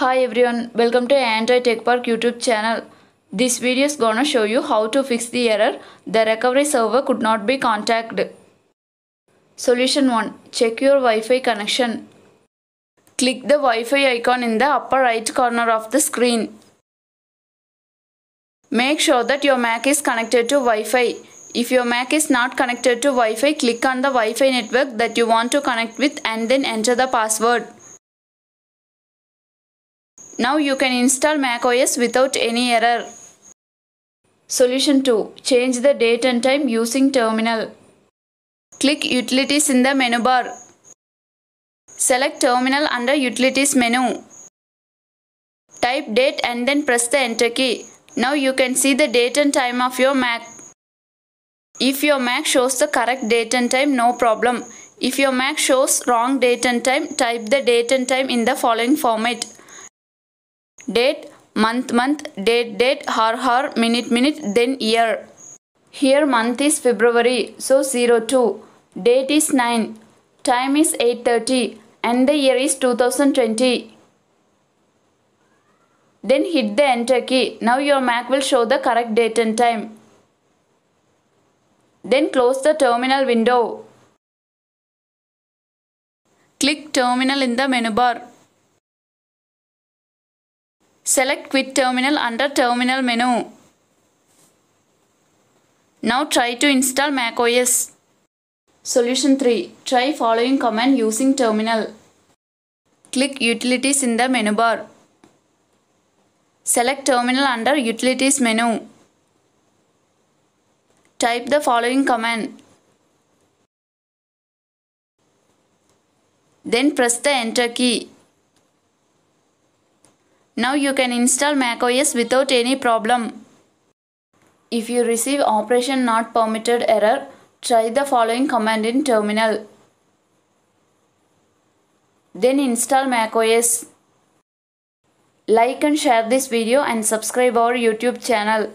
Hi everyone, welcome to Android Park YouTube channel. This video is gonna show you how to fix the error the recovery server could not be contacted. Solution 1. Check your Wi-Fi connection. Click the Wi-Fi icon in the upper right corner of the screen. Make sure that your Mac is connected to Wi-Fi. If your Mac is not connected to Wi-Fi, click on the Wi-Fi network that you want to connect with and then enter the password. Now you can install macOS without any error. Solution 2. Change the date and time using terminal. Click Utilities in the menu bar. Select Terminal under Utilities menu. Type date and then press the enter key. Now you can see the date and time of your Mac. If your Mac shows the correct date and time, no problem. If your Mac shows wrong date and time, type the date and time in the following format date, month, month, date, date, hour, hour, minute, minute, then year. Here month is February, so 02. Date is 9. Time is 8.30 and the year is 2020. Then hit the enter key. Now your Mac will show the correct date and time. Then close the terminal window. Click terminal in the menu bar. Select Quit Terminal under Terminal menu. Now try to install macOS. Solution 3. Try following command using terminal. Click Utilities in the menu bar. Select Terminal under Utilities menu. Type the following command. Then press the Enter key. Now you can install macOS without any problem. If you receive operation not permitted error, try the following command in terminal. Then install macOS. Like and share this video and subscribe our YouTube channel.